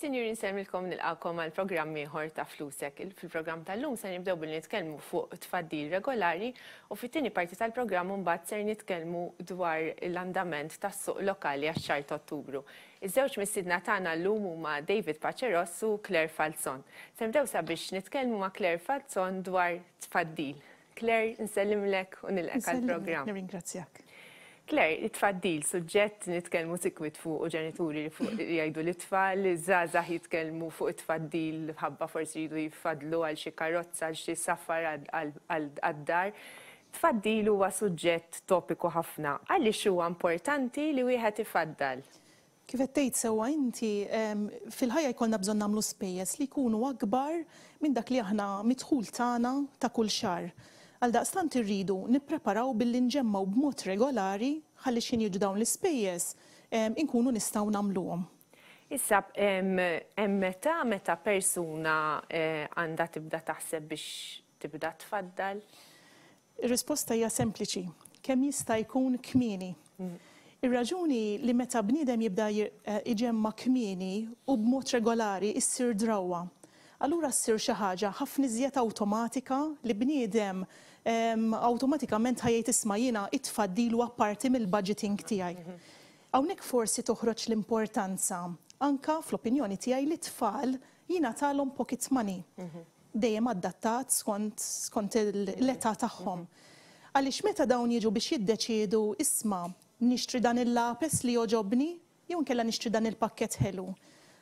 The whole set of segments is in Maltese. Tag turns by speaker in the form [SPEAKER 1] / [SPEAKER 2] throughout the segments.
[SPEAKER 1] Sinjuri nsemmilkom għakom għal programm ieħor ta' flusek. Fil-programm tal-lum se nibdew bil nitkellmu fuq tfaddil regolari u fit-tieni parti tal-programm mbagħad ser nitkellmu dwar l-andament tas-suq lokali għax-xahar ta' Ottubru. Iż-żewġ mis-sidna tagħna llum huma David Paċeros u Claire Falzon. Se nibdew sabiex nitkellmu ma' Claire Falzon dwar tfaddil. Claire, nsellimlek u nilqak għal-programm. Nirringrazzjak. Claire, it-faddil, suġġett nitkellmu sikwit fuq u ġenituri li fuq jgħidu l-itfall, zazah jitkellmu fuq it-faddil, ħabba forsi jridu jifadlu għal xi karozza, għal xi safar għad-dar. Tfaddil huwa suġġett topiku ħafna. Għaliex huwa importanti li wieħed ifaddal?
[SPEAKER 2] Kif qed tgħid sewwa inti fil-ħajja jkollna bżonn nagħmlu spejjeż li jkunu akbar minn dak li aħna mitħul tagħna ta' kull xar. Għal daqstant irridu nippreparaw billi nġemmaw b'mod regolari għalli xin jiġu dawn l-ispejjeż inkunu nistgħu nagħmluhom.
[SPEAKER 1] Issa, meta meta persuna eh, għandha tibda taħseb biex tibda tfaddal?
[SPEAKER 2] Ir-risposta hija sempliċi. Kemm jista' jkun kmini. Mm. Ir-raġuni li meta bniedem jibda eh, iġemma kmini u b'mod regolari issir drawa allura ssir xi ħaġa ħafna iżjed awtomatika li bniedem automatikament ħajjajt isma jina itfaddilu apparti mill-budgeting tiegħi. Hawnhekk forsi toħroġ l-importanza anka fl-opinjoni tiegħi li tfal jina talhom pocket money dejjem adattat skont l-età tagħhom. Għaliex meta dawn jiġu biex jiddeċiedu isma nixtri dan il-lapes li joġobni jew kella nixtri dan il-pakket ħelu.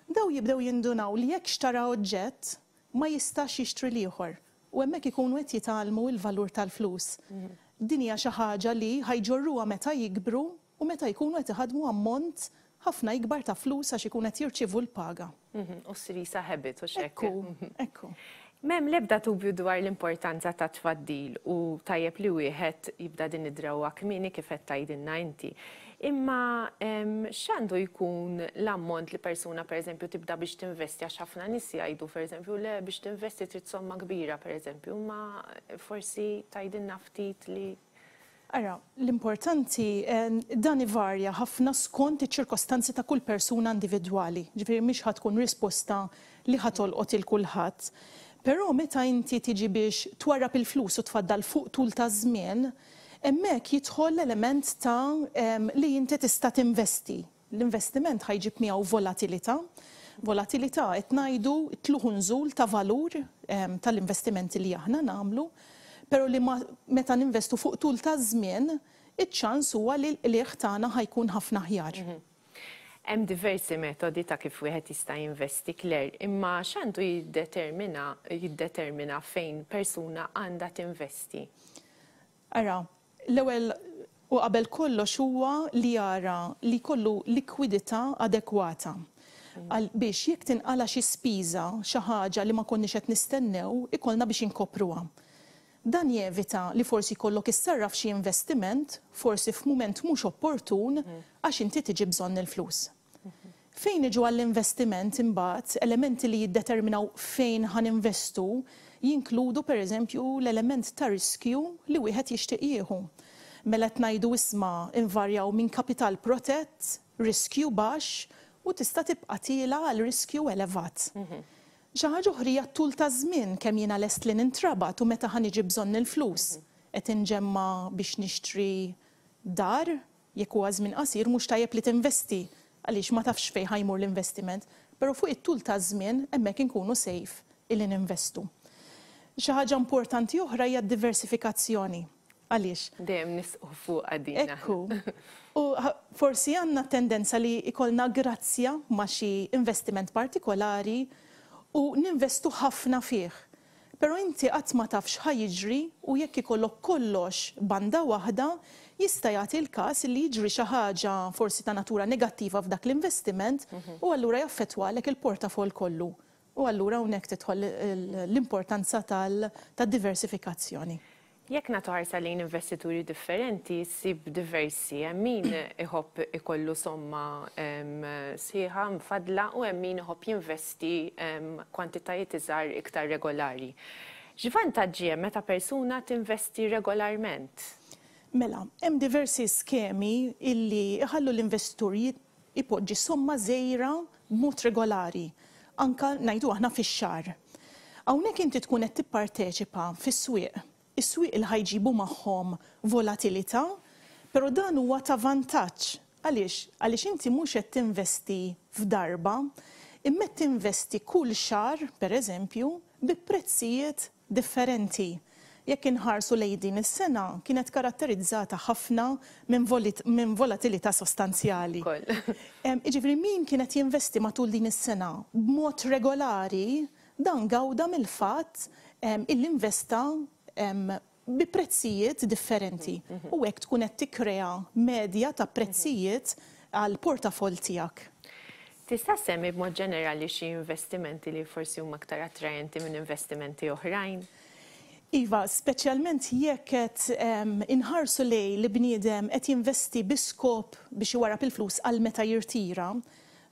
[SPEAKER 2] Daw jibdew jindunaw li jekk xtara oġġett ma jistax jixtri liħor u hemmhekk ikunu qed jitalmu l-valur tal-flus. Mhm. Din hija xi ħaġa li ħajġorruha meta jikbru u meta jkunu qed iħadmu ammont ħafna ikbar ta' flus għax ikun qed jirċivu l-paga.
[SPEAKER 1] Mhm. U sirisa ħebit u xekku. Ekku. Mhm. Mem lebda dubju dwar l-importanza ta' tfaddil u tajjeb li wieħed jibda din id-drawa kmini kif qed tgħidilna inti. Imma x'għandu jkun l-ammont li persuna pereżempju tibda biex tinvesti għax ħafna nies jgħidu pereżempju le biex tinvesti trid somma kbira pereżempju, ma forsi tgħidilna ftit li
[SPEAKER 2] Ara, l-importanti eh, dan ivarja ħafna skont iċ-ċirkostanzi ta' kull persuna individwali, ġifieri mhix ħatkun risposta li ħatolqot il kulħadd. Però meta inti tiġi biex twarrab il-flus u tfaddal fuq tul ta' żmien, emmek jidħol l-element ta' li inti tista' tinvesti. L-investiment ħajġib miegħu volatilità. Volatilità qed ngħidu tluħu nżul ta' valur tal-investimenti li aħna nagħmlu, però li meta ninvestu fuq tul ta' żmien, iċ-ċans huwa li l tagħna ħajkun ħafna ħjar. Mhm.
[SPEAKER 1] Hemm diversi metodi ta' kif wieħed jista' jinvesti kler, imma x'għandu jiddetermina jiddetermina fejn persuna għandha tinvesti.
[SPEAKER 2] Ara, l-ewwel u qabel kollox huwa li jara li kollu likwidità adekwata mm. biex jekk tinqala xi spiża xi ħaġa li ma konniex qed nistennew ikollna biex inkopruha. Dan jevita li forsi kollok issarraf xi investiment, forsi f'mument mhux opportun mm. għax inti tiġi bżonn il-flus. Fejn iġu għall-investiment imbagħad elementi li jiddeterminaw fejn għan investu jinkludu per eżempju l-element ta' riskju li wieħed jixtieq jieħu. Mela tnajdu isma' invarjaw minn kapital protett, riskju baxx u tista' tibqa' tiela għal riskju elevat. Mhm. Xi ħaġa oħrija tul ta' żmien kemm jiena lest li nintrabat u meta ħan iġi bżonn il-flus. Mhm. Qed inġemma biex nixtri dar jekk huwa żmien qasir mhux tajjeb li tinvesti għaliex ma tafx fej ħajmur l-investiment, pero fuq it-tul ta' żmien hemmhekk inkunu sejf il ninvestu. Xi ħaġa importanti oħra hija diversifikazzjoni. Għaliex? Dejjem nisqu fuq għadina. Ekku. U forsi għandna tendenza li ikolna grazzja ma' xi investiment partikolari u ninvestu ħafna fih Pero inti qatt ma tafx ħajġri u jekk ikollok kollox banda waħda jista' jagħti l-każ li jiġri xi ħaġa forsi ta' natura negattiva f'dak l-investiment u allura jaffettwalek il-portafol kollu. U allura hawnhekk tidħol l-importanza tal-diversifikazzjoni.
[SPEAKER 1] Jekk nataħarsa lejn investituri differenti, sib diversi, min iħob ikollu somma siħa mfadla u min iħob jinvesti kwantitajiet iżar iktar regolari. hemm meta persuna tinvesti regolarment?
[SPEAKER 2] Mela, hemm diversi skemi illi iħallu l-investituri ipoġġi somma zejra mod regolari, anka najdu aħna fix-xar. Hawnhekk inti tkun qed tipparteċipa fis-swieq is-swieq il ħajġibu magħhom volatilità, però dan huwa ta' vantaġġ. Għaliex? Għaliex inti mhux qed tinvesti f'darba, imma tinvesti kull xar, per eżempju, bi prezzijiet differenti. Jekk inħarsu lejdin is-sena kienet karatterizzata ħafna minn volatilità sostanzjali. Iġifri min kienet jinvesti matul din is-sena b'mod regolari dan gawda mill-fatt il-investa bi prezzijiet differenti. Mhm, mhm. U hekk tkun qed tikrea medja ta' prezzijiet għal portafol tiegħek.
[SPEAKER 1] Tista' semmi b'mod ġenerali xi investimenti li forsi huma aktar attrajenti minn investimenti oħrajn? Iva, specialment
[SPEAKER 2] jekk qed inħarsu lej li bniedem qed jinvesti biskop biex iwarab pil flus għal meta jirtira,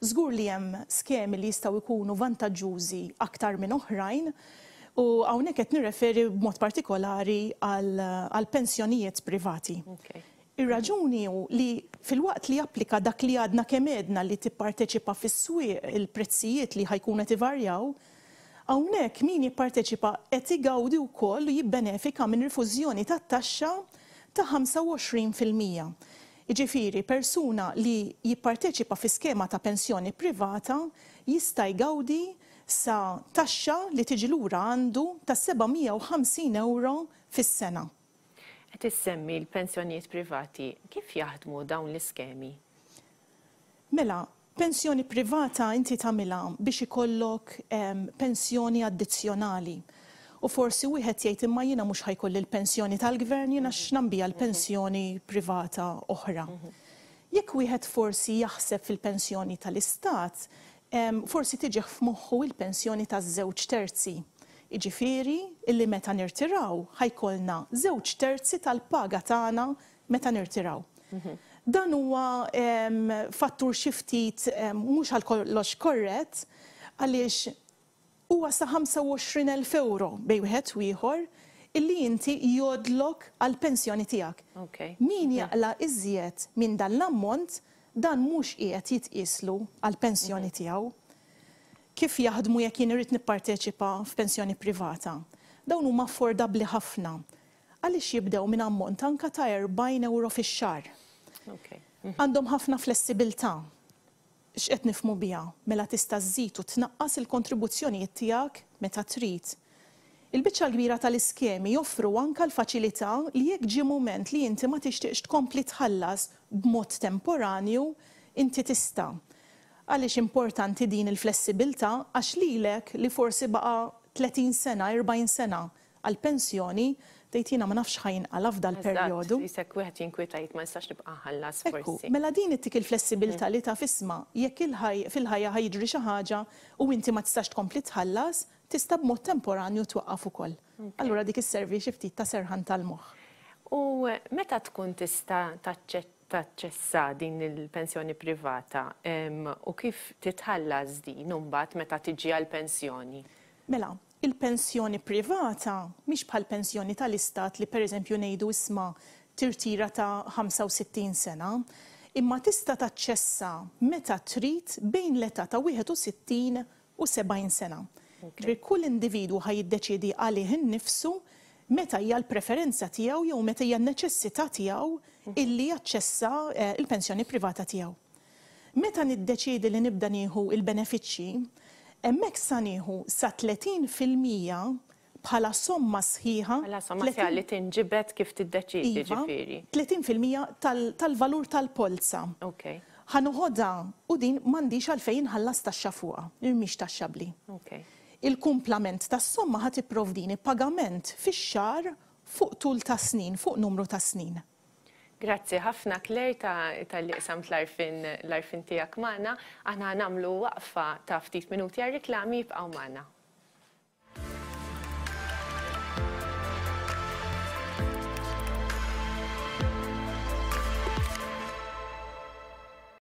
[SPEAKER 2] żgur li hemm skemi li jistgħu jkunu vantaġġużi aktar minn oħrajn, U għawnek qed nirreferi b'mod partikolari għal pensjonijiet privati. Ir-raġuni u li fil-waqt li applika dak li għadna kemedna li tipparteċipa fis-swieq il-prezzijiet li ħajkuna tivarjaw, għawnek min jipparteċipa qed igawdi wkoll u jibbenefika minn rifużjoni tat-taxxa ta' 25%. Iġifiri, persuna li jipparteċipa fi skema ta' pensjoni privata jista' jgawdi sa taxxa li tiġi lura għandu ta' 750 euro fis-sena.
[SPEAKER 1] Qed issemmi l-pensjonijiet privati, kif jaħdmu dawn l-iskemi?
[SPEAKER 2] Mela, pensjoni privata inti tagħmilha biex ikollok ehm, pensjoni addizzjonali. U forsi wieħed jgħid imma jiena mhux ħajkolli l-pensjoni tal-gvern jiena mhm. x'nambija l-pensjoni mhm. privata oħra. Mhm. Jekk wieħed forsi jaħseb fil-pensjoni tal-istat, forsi tiġi f'moħħu il-pensjoni taż-żewġ terzi. Iġifiri, illi meta nirtiraw, ħajkolna żewġ terzi tal-paga tagħna meta nirtiraw. Mhm. Dan huwa fattur xiftit mhux għal kollox korret, għaliex huwa sa 25,000 euro bej wieħed ieħor illi inti jodlok għal pensjoni tiegħek. Min jaqla iżjed minn dan l-ammont dan mhux qiegħed jitqislu għal pensjoni mhm. tiegħu. Kif jaħdmu jekk jien irid nipparteċipa f'pensjoni privata? Dawn huma affordabbli ħafna. Għaliex jibdew minn ammont anka ta' 40 euro fix-xar.
[SPEAKER 1] Mhm.
[SPEAKER 2] Għandhom ħafna flessibilità x'qed nifmu biha mela tista' żżid u tnaqqas il-kontribuzzjonijiet tiegħek meta trid Il-bicċa l-kbira tal-iskemi joffru anka l-faċilità li jekk moment li inti ma tixtieqx tkompli tħallas b'mod temporanju, inti tista. Għaliex importanti din il-flessibilità għax lilek li forsi baqa 30 sena, 40 sena għal-pensjoni, tejtina ma nafx ħajn għalaf dal-periodu.
[SPEAKER 1] Jisek wieħed jinkwitajt ma nistax nibqa' ħallas forsi.
[SPEAKER 2] Mela din ittik il-flessibilità mm. li ta' fisma jekk fil-ħajja ħajġri xi ħaġa u inti ma tistax tkompli tħallas, tista' b'mod temporanju twaqqaf ukoll. Allura dik is-servi xi ftit ta' serħan tal-moħħ.
[SPEAKER 1] U meta tkun tista' taċċett taċċessa din il-pensjoni privata u kif titħallas din mbagħad meta tiġi għall-pensjoni?
[SPEAKER 2] Mela, il-pensjoni privata mhix bħal pensjoni tal-istat li pereżempju ngħidu isma tirtira ta' 65 sena, imma tista taċċessa meta trid bejn l-età ta' 61 u 70 sena. Ġbir kull individu ħaj jiddeċidi għalih innifsu meta hija l-preferenza tiegħu jew meta hija n-neċessità tiegħu mhm. illi jaċċessa eh, il-pensjoni privata tiegħu. Meta niddeċidi li nibda nieħu il-benefiċċji, Emmek saniħu sa 30% bħala somma sħiħa. Bħala somma sħiħa li
[SPEAKER 1] tinġibet kif tiddeċidi iva, ġifiri.
[SPEAKER 2] 30% tal-valur tal-polza. Ok. Ħanuħoda u din mandiċ għalfejn ħallas taxxa fuqa, miex taxxa bli. Ok. Il-kumplament tas somma ħat provdini pagament fix xar fuq tul ta' snin, fuq numru ta' snin.
[SPEAKER 1] Grazzi ħafna Kler tal-liqsam l-arfin tijak maħna, aħna namlu waqfa ta' ftit minuti għal-reklami jibqaw maħna.